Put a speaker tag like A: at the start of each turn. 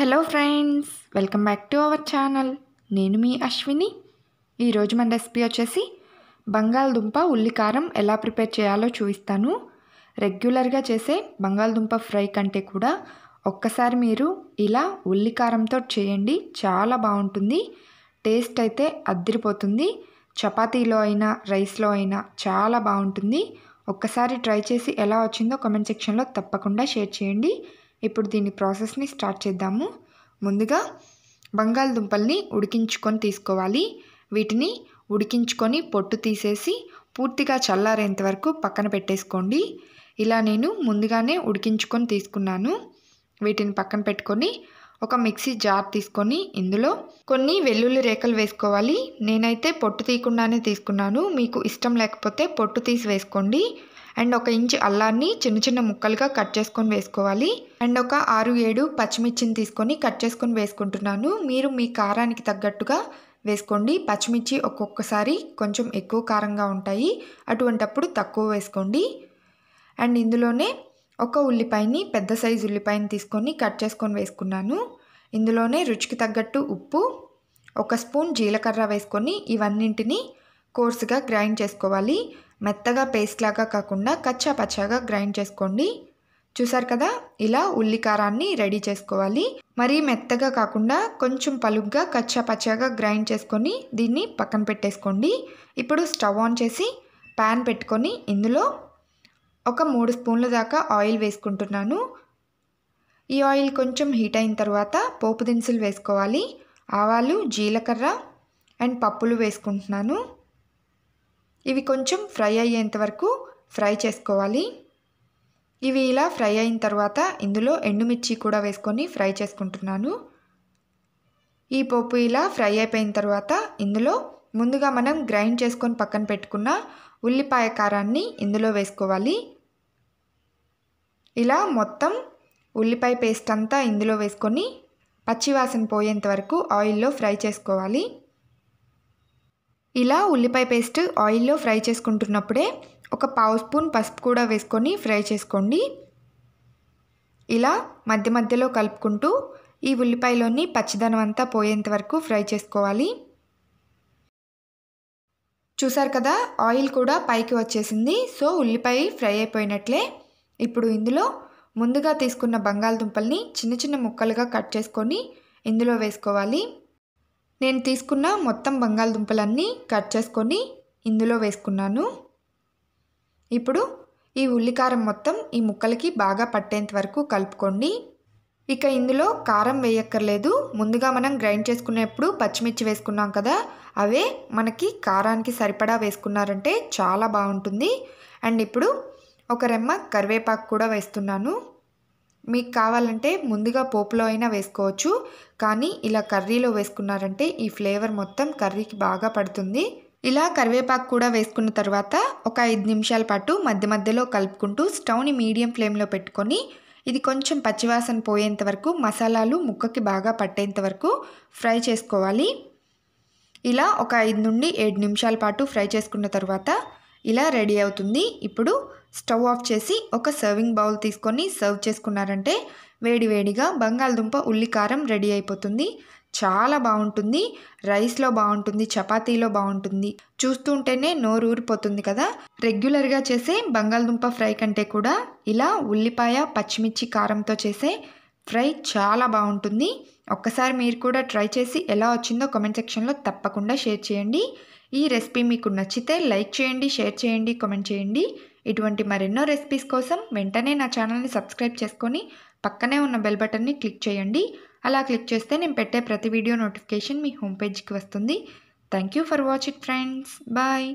A: hello friends welcome back to our channel నేను మీ అశ్విని ఈరోజు మన రెసిపీ వచ్చేసి బంగాళదుంప ఉల్లికారం ఎలా ప్రిపేర్ చేయాలో చూపిస్తాను రెగ్యులర్గా చేసే బంగాళదుంప ఫ్రై కంటే కూడా ఒక్కసారి మీరు ఇలా ఉల్లికారంతో చేయండి చాలా బాగుంటుంది టేస్ట్ అయితే అద్దిరిపోతుంది చపాతీలో అయినా రైస్లో అయినా చాలా బాగుంటుంది ఒక్కసారి ట్రై చేసి ఎలా వచ్చిందో కామెంట్ సెక్షన్లో తప్పకుండా షేర్ చేయండి ఇప్పుడు దీని ప్రాసెస్ని స్టార్ట్ చేద్దాము ముందుగా బంగాళదుంపల్ని ఉడికించుకొని తీసుకోవాలి వీటిని ఉడికించుకొని పొట్టు తీసేసి పూర్తిగా చల్లారేంత వరకు పక్కన పెట్టేసుకోండి ఇలా నేను ముందుగానే ఉడికించుకొని తీసుకున్నాను వీటిని పక్కన పెట్టుకొని ఒక మిక్సీ జార్ తీసుకొని ఇందులో కొన్ని వెల్లుల్లి రేఖలు వేసుకోవాలి నేనైతే పొట్టు తీయకుండానే తీసుకున్నాను మీకు ఇష్టం లేకపోతే పొట్టు తీసి వేసుకోండి అండ్ ఒక ఇంచు అల్లాన్ని చిన్న చిన్న ముక్కలుగా కట్ చేసుకొని వేసుకోవాలి అండ్ ఒక ఆరు ఏడు పచ్చిమిర్చిని తీసుకొని కట్ చేసుకొని వేసుకుంటున్నాను మీరు మీ కారానికి తగ్గట్టుగా వేసుకోండి పచ్చిమిర్చి ఒక్కొక్కసారి కొంచెం ఎక్కువ కారంగా ఉంటాయి అటువంటప్పుడు తక్కువ వేసుకోండి అండ్ ఇందులోనే ఒక ఉల్లిపాయని పెద్ద సైజు ఉల్లిపాయని తీసుకొని కట్ చేసుకొని వేసుకున్నాను ఇందులోనే రుచికి తగ్గట్టు ఉప్పు ఒక స్పూన్ జీలకర్ర వేసుకొని ఇవన్నింటినీ కోర్సుగా గ్రైండ్ చేసుకోవాలి మెత్తగా పేస్ట్ లాగా కాకుండా కచ్చా గ్రైండ్ చేసుకోండి చూసారు కదా ఇలా ఉల్లికారాన్ని రెడీ చేసుకోవాలి మరీ మెత్తగా కాకుండా కొంచెం పలుగ్గా కచ్చా గ్రైండ్ చేసుకొని దీన్ని పక్కన పెట్టేసుకోండి ఇప్పుడు స్టవ్ ఆన్ చేసి ప్యాన్ పెట్టుకొని ఇందులో ఒక మూడు స్పూన్ల దాకా ఆయిల్ వేసుకుంటున్నాను ఈ ఆయిల్ కొంచెం హీట్ అయిన తర్వాత పోపు దినుసులు వేసుకోవాలి ఆవాలు జీలకర్ర అండ్ పప్పులు వేసుకుంటున్నాను ఇవి కొంచెం ఫ్రై అయ్యేంత వరకు ఫ్రై చేసుకోవాలి ఇవి ఇలా ఫ్రై అయిన తర్వాత ఇందులో ఎండుమిర్చి కూడా వేసుకొని ఫ్రై చేసుకుంటున్నాను ఈ పోపు ఇలా ఫ్రై అయిపోయిన తర్వాత ఇందులో ముందుగా మనం గ్రైండ్ చేసుకొని పక్కన పెట్టుకున్న ఉల్లిపాయ కారాన్ని ఇందులో వేసుకోవాలి ఇలా మొత్తం ఉల్లిపాయ పేస్ట్ అంతా ఇందులో వేసుకొని పచ్చివాసన పోయేంత వరకు ఆయిల్లో ఫ్రై చేసుకోవాలి ఇలా ఉల్లిపాయ పేస్ట్ ఆయిల్లో ఫ్రై చేసుకుంటున్నప్పుడే ఒక పావు స్పూన్ పసుపు కూడా వేసుకొని ఫ్రై చేసుకోండి ఇలా మధ్య మధ్యలో కలుపుకుంటూ ఈ ఉల్లిపాయలోని పచ్చిదనం అంతా పోయేంత వరకు ఫ్రై చేసుకోవాలి చూసారు కదా ఆయిల్ కూడా పైకి వచ్చేసింది సో ఉల్లిపాయ ఫ్రై అయిపోయినట్లే ఇప్పుడు ఇందులో ముందుగా తీసుకున్న బంగాళదుంపల్ని చిన్న చిన్న ముక్కలుగా కట్ చేసుకొని ఇందులో వేసుకోవాలి నేను తీసుకున్న మొత్తం బంగాళదుంపలన్నీ కట్ చేసుకొని ఇందులో వేసుకున్నాను ఇప్పుడు ఈ ఉల్లికారం మొత్తం ఈ ముక్కలకి బాగా పట్టేంత వరకు కలుపుకోండి ఇక ఇందులో కారం వేయక్కర్లేదు ముందుగా మనం గ్రైండ్ చేసుకునేప్పుడు పచ్చిమిర్చి వేసుకున్నాం కదా అవే మనకి కారానికి సరిపడా వేసుకున్నారంటే చాలా బాగుంటుంది అండ్ ఇప్పుడు ఒక రెమ్మ కరివేపాకు కూడా వేస్తున్నాను మీకు కావాలంటే ముందుగా పోపులో అయినా వేసుకోవచ్చు కానీ ఇలా కర్రీలో వేసుకున్నారంటే ఈ ఫ్లేవర్ మొత్తం కర్రీకి బాగా పడుతుంది ఇలా కరివేపాకు కూడా వేసుకున్న తర్వాత ఒక ఐదు నిమిషాల పాటు మధ్య మధ్యలో కలుపుకుంటూ స్టవ్ని మీడియం ఫ్లేమ్లో పెట్టుకొని ఇది కొంచెం పచ్చివాసన పోయేంత వరకు మసాలాలు ముక్కకి బాగా పట్టేంత వరకు ఫ్రై చేసుకోవాలి ఇలా ఒక ఐదు నుండి ఏడు నిమిషాల పాటు ఫ్రై చేసుకున్న తర్వాత ఇలా రెడీ అవుతుంది ఇప్పుడు స్టవ్ ఆఫ్ చేసి ఒక సర్వింగ్ బౌల్ తీసుకొని సర్వ్ చేసుకున్నారంటే వేడివేడిగా బంగాళదుంప ఉల్లికారం రెడీ అయిపోతుంది చాలా బాగుంటుంది రైస్లో బాగుంటుంది చపాతీలో బాగుంటుంది చూస్తుంటేనే నోరు ఊరిపోతుంది కదా రెగ్యులర్గా చేసే బంగాళదుంప ఫ్రై కంటే కూడా ఇలా ఉల్లిపాయ పచ్చిమిర్చి కారంతో చేసే ఫ్రై చాలా బాగుంటుంది ఒక్కసారి మీరు కూడా ట్రై చేసి ఎలా వచ్చిందో కమెంట్ సెక్షన్లో తప్పకుండా షేర్ చేయండి ఈ రెసిపీ మీకు నచ్చితే లైక్ చేయండి షేర్ చేయండి కమెంట్ చేయండి ఇటువంటి మరెన్నో రెసిపీస్ కోసం వెంటనే నా ఛానల్ని సబ్స్క్రైబ్ చేసుకొని పక్కనే ఉన్న బెల్ బటన్ని క్లిక్ చేయండి అలా క్లిక్ చేస్తే నేను పెట్టే ప్రతి వీడియో నోటిఫికేషన్ మీ హోమ్ పేజ్కి వస్తుంది thank you for watch it friends bye